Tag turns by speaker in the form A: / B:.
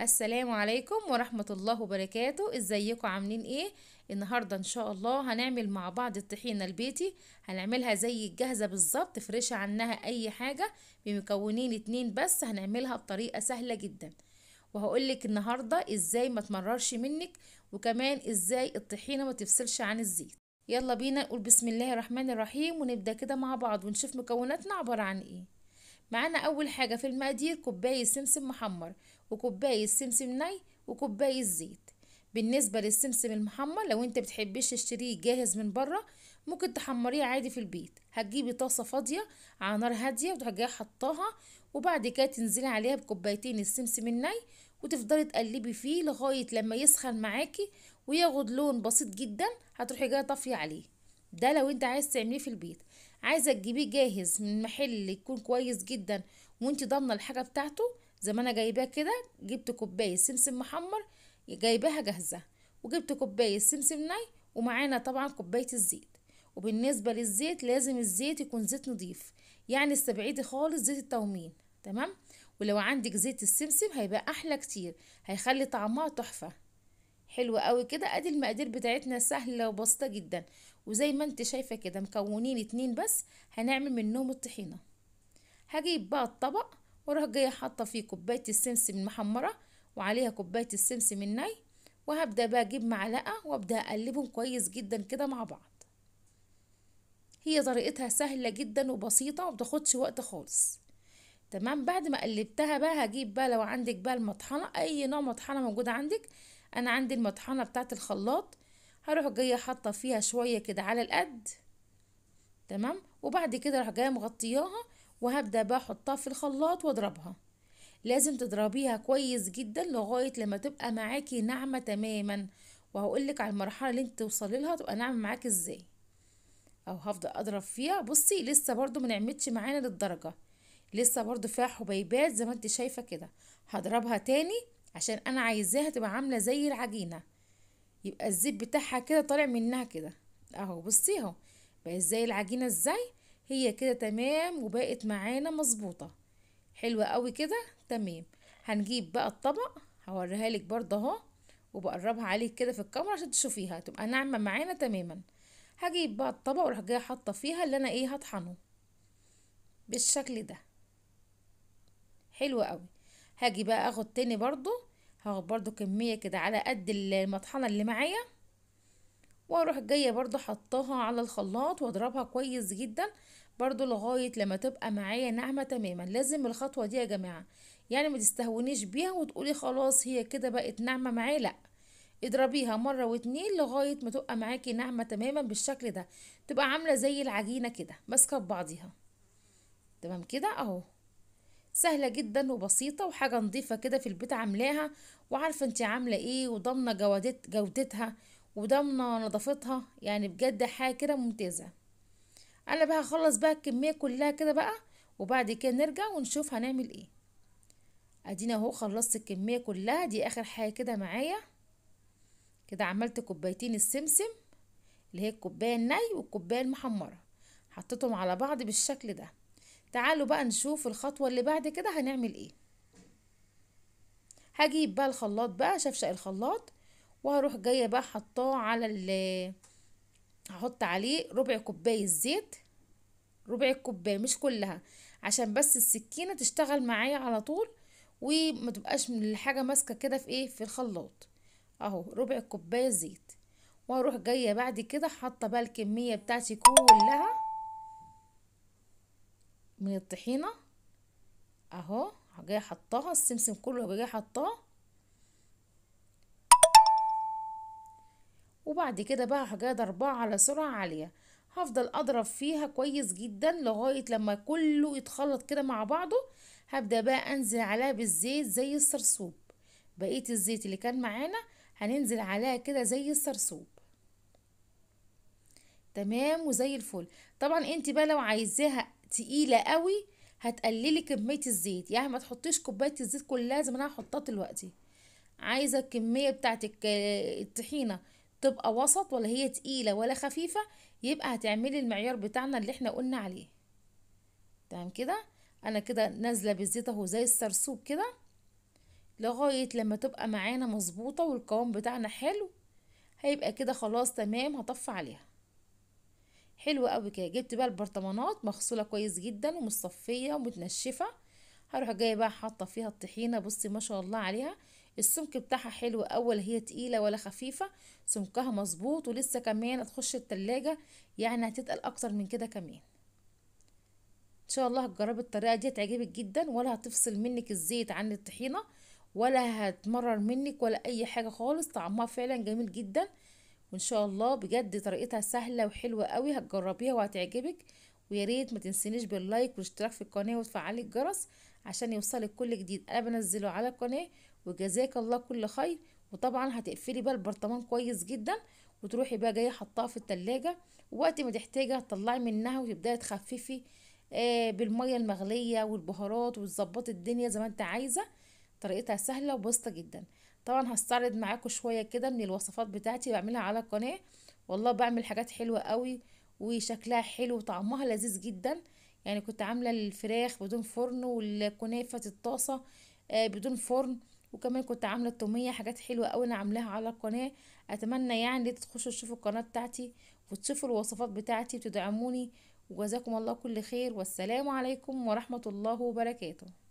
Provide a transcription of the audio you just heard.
A: السلام عليكم ورحمة الله وبركاته ازيكم عاملين ايه النهاردة ان شاء الله هنعمل مع بعض الطحينة البيتي هنعملها زي الجاهزة بالظبط فرشة عنها اي حاجة بمكونين اتنين بس هنعملها بطريقة سهلة جدا وهقولك النهاردة ازاي ما تمررش منك وكمان ازاي الطحينة ما تفصلش عن الزيت يلا بينا نقول بسم الله الرحمن الرحيم ونبدأ كده مع بعض ونشوف مكوناتنا عبارة عن ايه معانا اول حاجة في المقادير كوباية سمسم محمر وكوباية سمسم ني وكوباية زيت بالنسبة للسمسم المحمر لو انت بتحبش تشتريه جاهز من بره ممكن تحمريه عادي في البيت هتجيبي طاسة فاضية على نار هادية وترجعي حطاها وبعد كده تنزلي عليها بكوبايتين السمسم الني وتفضلي تقلبي فيه لغاية لما يسخن معاكي وياخد لون بسيط جدا هتروحي جايه طافية عليه ده لو انت عايز تعمليه في البيت عايزة تجيبيه جاهز من محل يكون كويس جدا وانت ضامنة الحاجة بتاعته زي ما انا جايباه كده جبت كوبايه سمسم محمر جايباها جاهزه وجبت كوبايه سمسم ني ومعانا طبعا كوبايه الزيت وبالنسبه للزيت لازم الزيت يكون زيت نضيف يعني استبعدي خالص زيت التومين تمام ولو عندك زيت السمسم هيبقى احلى كتير هيخلي طعمها تحفه حلو قوي كده ادي المقادير بتاعتنا سهله وبسيطه جدا وزي ما انت شايفه كده مكونين اتنين بس هنعمل منهم الطحينه هجيب بقى الطبق واروح جايه حاطه فيه كوبايه السمسم المحمره وعليها كوبايه السمسم الني وهبدا بقى اجيب معلقه وابدا اقلبهم كويس جدا كده مع بعض هي طريقتها سهله جدا وبسيطه ومبتاخدش وقت خالص تمام بعد ما قلبتها بقى هجيب بقى لو عندك بقى المطحنه اي نوع مطحنه موجود عندك انا عندي المطحنه بتاعه الخلاط هروح جايه حاطه فيها شويه كده على القد تمام وبعد كده اروح جايه مغطياها وهبدأ بحطها في الخلاط واضربها لازم تضربيها كويس جدا لغاية لما تبقى معاكي ناعمة تماما وهقولك على المرحلة اللي انت توصلي لها تبقى ناعمة معاكي ازاي او هفضل اضرب فيها بصي لسه برضو منعمتش معانا للدرجة لسه برضو فيها حبيبات زي ما انت شايفة كده هضربها تاني عشان انا عايزاها تبقى عاملة زي العجينة يبقى الزيت بتاعها كده طالع منها كده اهو بصي اهو بقت زي العجينة ازاي هي كده تمام وبقت معانا مظبوطه حلوه قوي كده تمام هنجيب بقى الطبق هوريها لك برضه اهو وبقربها عليك كده في الكاميرا عشان تشوفيها تبقى ناعمه معانا تماما هجيب بقى الطبق واروح جايه حاطه فيها اللي انا ايه هطحنه بالشكل ده حلو قوي هاجي بقى اخد تاني برضو هاخد برضو كميه كده على قد المطحنه اللي معايا واروح جايه برضو حطها على الخلاط واضربها كويس جدا برضو لغايه لما تبقى معايا ناعمه تماما لازم الخطوه دي يا جماعه يعني ما تستهونيش بيها وتقولي خلاص هي كده بقت ناعمه معايا لا اضربيها مره واتنين لغايه ما تبقى معاكي ناعمه تماما بالشكل ده تبقى عامله زي العجينه كده ماسكه ببعضيها تمام كده اهو سهلة جدا وبسيطة وحاجة نظيفة كده في البيت عاملاها وعارفة انت عاملة ايه وضامنة جودتها وضامنة نظافتها يعني بجد حاجة كده ممتازة انا بقى هخلص بقى الكمية كلها كده بقى وبعد كده نرجع ونشوف هنعمل ايه ادينا اهو خلصت الكمية كلها دي اخر حاجة كده معايا كده عملت كوبايتين السمسم اللي هي الكوباية الني والكوباية المحمرة حطيتهم على بعض بالشكل ده تعالوا بقى نشوف الخطوة اللي بعد كده هنعمل ايه هجيب بقى الخلاط بقى شفشق الخلاط وهروح جايه بقى حطاه على ال هحط عليه ربع كوبايه زيت ربع الكوبايه مش كلها عشان بس السكينه تشتغل معايا على طول وما تبقاش من الحاجه ماسكه كده في ايه في الخلاط اهو ربع كوبايه زيت وهروح جايه بعد كده حاطه بقى الكميه بتاعتي كلها من الطحينه اهو جايه حطاها السمسم كله جايه حطاه وبعد كده بقى هجاد أربعة على سرعة عالية هفضل أضرب فيها كويس جدا لغاية لما كله يتخلط كده مع بعضه هبدأ بقى أنزل عليها بالزيت زي الصرصوب بقية الزيت اللي كان معانا هننزل عليها كده زي الصرصوب تمام وزي الفل طبعا انت بقى لو عايزاها تقيلة قوي هتقللي كمية الزيت يعني ما تحطيش كوباية الزيت كلها زي ما انا هحطها دلوقتي عايزة الكمية بتاعت الطحينة تبقى وسط ولا هي تقيلة ولا خفيفة يبقى هتعملي المعيار بتاعنا اللي احنا قلنا عليه تمام كده انا كده نازلة بالزيت اهو زي السرسوب كده لغاية لما تبقى معانا مظبوطة والقوام بتاعنا حلو هيبقى كده خلاص تمام هطفي عليها حلو قوي كده جبت بقى البرطمانات مغسولة كويس جدا ومصفية ومتنشفة هروح جايه بقى حاطة فيها الطحينة بصي ما شاء الله عليها السمك بتاعها حلو أوي لا هي تقيلة ولا خفيفة سمكها مظبوط ولسه كمان هتخش التلاجة يعني هتتقل أكتر من كده كمان ان شاء الله هتجربي الطريقه دي هتعجبك جدا ولا هتفصل منك الزيت عن الطحينه ولا هتمرر منك ولا اي حاجه خالص طعمها فعلا جميل جدا وان شاء الله بجد طريقتها سهله وحلوه قوي هتجربيها وهتعجبك وياريت ما تنسينيش باللايك والاشتراك في القناه وتفعلي الجرس عشان يوصلك كل جديد انا بنزله على القناه وجزاك الله كل خير وطبعا هتقفلي بقى البرطمان كويس جدا وتروحي بقى جايه حطاها في التلاجة وقت ما تحتاجي هتطلعي منها وتبداي تخففي آه بالميه المغليه والبهارات وتظبطي الدنيا زي ما انت عايزه طريقتها سهله وبسيطه جدا طبعا هستعرض معاكم شويه كده من الوصفات بتاعتي بعملها على القناه والله بعمل حاجات حلوه قوي وشكلها حلو وطعمها لذيذ جدا يعني كنت عامله الفراخ بدون فرن والكنافه الطاسه آه، بدون فرن وكمان كنت عامله التوميه حاجات حلوه قوي انا عاملاها على القناه اتمنى يعني تخشوا تشوفوا القناه بتاعتي وتشوفوا الوصفات بتاعتي وتدعموني وجزاكم الله كل خير والسلام عليكم ورحمه الله وبركاته